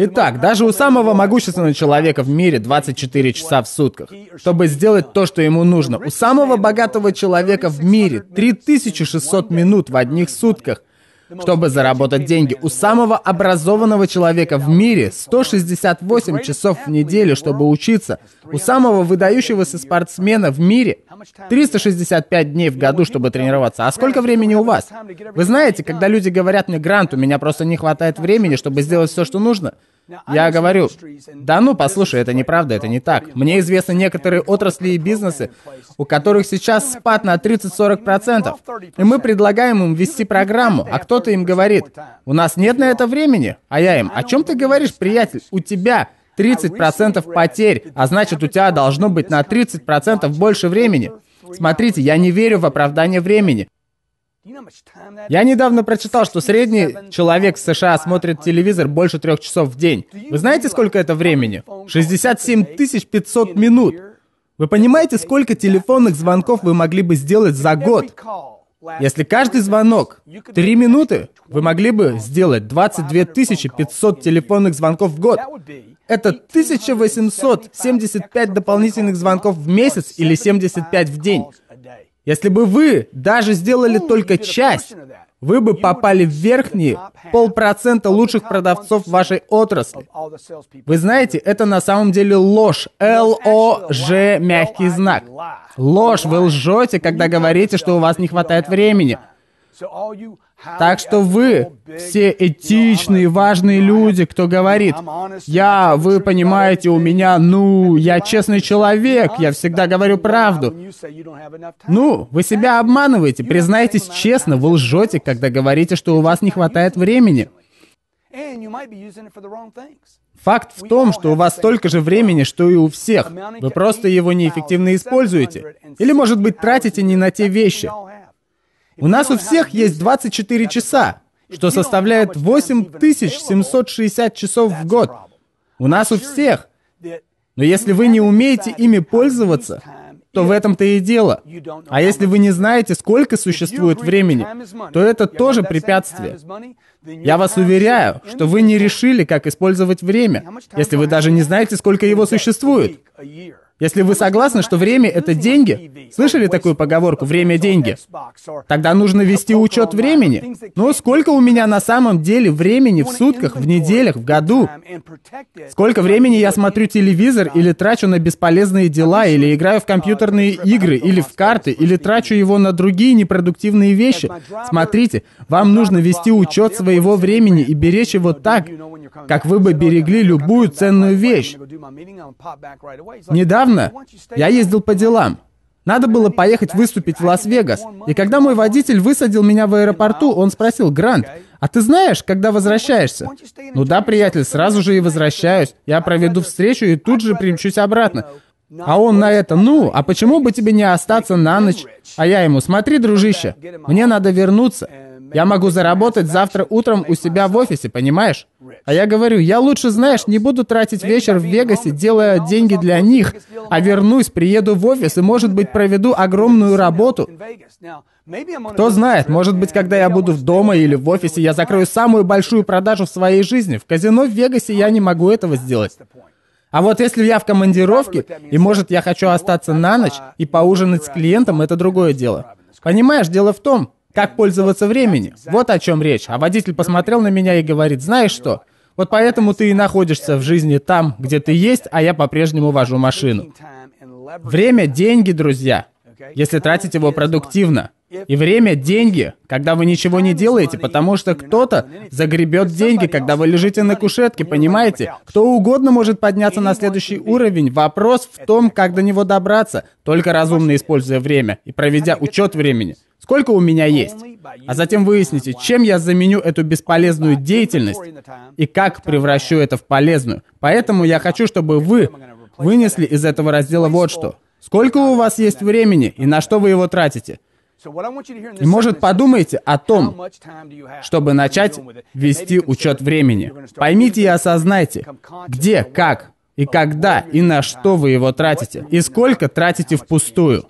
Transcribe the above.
Итак, даже у самого могущественного человека в мире 24 часа в сутках, чтобы сделать то, что ему нужно. У самого богатого человека в мире 3600 минут в одних сутках, чтобы заработать деньги. У самого образованного человека в мире 168 часов в неделю, чтобы учиться. У самого выдающегося спортсмена в мире 365 дней в году, чтобы тренироваться. А сколько времени у вас? Вы знаете, когда люди говорят мне, Грант, у меня просто не хватает времени, чтобы сделать все, что нужно, я говорю, да ну послушай, это неправда, это не так. Мне известны некоторые отрасли и бизнесы, у которых сейчас спад на 30-40%. И мы предлагаем им вести программу, а кто-то им говорит, у нас нет на это времени. А я им, о «А чем ты говоришь, приятель? У тебя 30% потерь, а значит у тебя должно быть на 30% больше времени. Смотрите, я не верю в оправдание времени. Я недавно прочитал, что средний человек в США смотрит телевизор больше трех часов в день. Вы знаете, сколько это времени? 67 500 минут. Вы понимаете, сколько телефонных звонков вы могли бы сделать за год? Если каждый звонок 3 минуты, вы могли бы сделать 22 500 телефонных звонков в год. Это 1875 дополнительных звонков в месяц или 75 в день. Если бы вы даже сделали только часть, вы бы попали в верхние полпроцента лучших продавцов вашей отрасли. Вы знаете, это на самом деле ложь. Л-О-Ж, мягкий знак. Ложь, вы лжете, когда говорите, что у вас не хватает времени. Так что вы, все этичные, важные люди, кто говорит, я, вы понимаете, у меня, ну, я честный человек, я всегда говорю правду. Ну, вы себя обманываете, признайтесь честно, вы лжете, когда говорите, что у вас не хватает времени. Факт в том, что у вас столько же времени, что и у всех. Вы просто его неэффективно используете. Или, может быть, тратите не на те вещи. У нас у всех есть 24 часа, что составляет 8760 часов в год. У нас у всех. Но если вы не умеете ими пользоваться, то в этом-то и дело. А если вы не знаете, сколько существует времени, то это тоже препятствие. Я вас уверяю, что вы не решили, как использовать время, если вы даже не знаете, сколько его существует. Если вы согласны, что время — это деньги, слышали такую поговорку «время — деньги», тогда нужно вести учет времени. Но сколько у меня на самом деле времени в сутках, в неделях, в году? Сколько времени я смотрю телевизор или трачу на бесполезные дела, или играю в компьютерные игры, или в карты, или трачу его на другие непродуктивные вещи? Смотрите, вам нужно вести учет своего времени и беречь его так, как вы бы берегли любую ценную вещь. Недавно недавно я ездил по делам. Надо было поехать выступить в Лас-Вегас. И когда мой водитель высадил меня в аэропорту, он спросил, «Грант, а ты знаешь, когда возвращаешься?» «Ну да, приятель, сразу же и возвращаюсь. Я проведу встречу и тут же примчусь обратно». А он на это, ну, а почему бы тебе не остаться на ночь? А я ему, смотри, дружище, мне надо вернуться. Я могу заработать завтра утром у себя в офисе, понимаешь? А я говорю, я лучше, знаешь, не буду тратить вечер в Вегасе, делая деньги для них, а вернусь, приеду в офис и, может быть, проведу огромную работу. Кто знает, может быть, когда я буду дома или в офисе, я закрою самую большую продажу в своей жизни. В казино в Вегасе я не могу этого сделать. А вот если я в командировке, и может я хочу остаться на ночь и поужинать с клиентом, это другое дело. Понимаешь, дело в том, как пользоваться временем? Вот о чем речь. А водитель посмотрел на меня и говорит, знаешь что? Вот поэтому ты и находишься в жизни там, где ты есть, а я по-прежнему вожу машину. Время – деньги, друзья, если тратить его продуктивно. И время – деньги, когда вы ничего не делаете, потому что кто-то загребет деньги, когда вы лежите на кушетке, понимаете? Кто угодно может подняться на следующий уровень. Вопрос в том, как до него добраться, только разумно используя время и проведя учет времени. Сколько у меня есть? А затем выясните, чем я заменю эту бесполезную деятельность и как превращу это в полезную. Поэтому я хочу, чтобы вы вынесли из этого раздела вот что. Сколько у вас есть времени и на что вы его тратите? И, может, подумайте о том, чтобы начать вести учет времени. Поймите и осознайте, где, как и когда и на что вы его тратите, и сколько тратите впустую.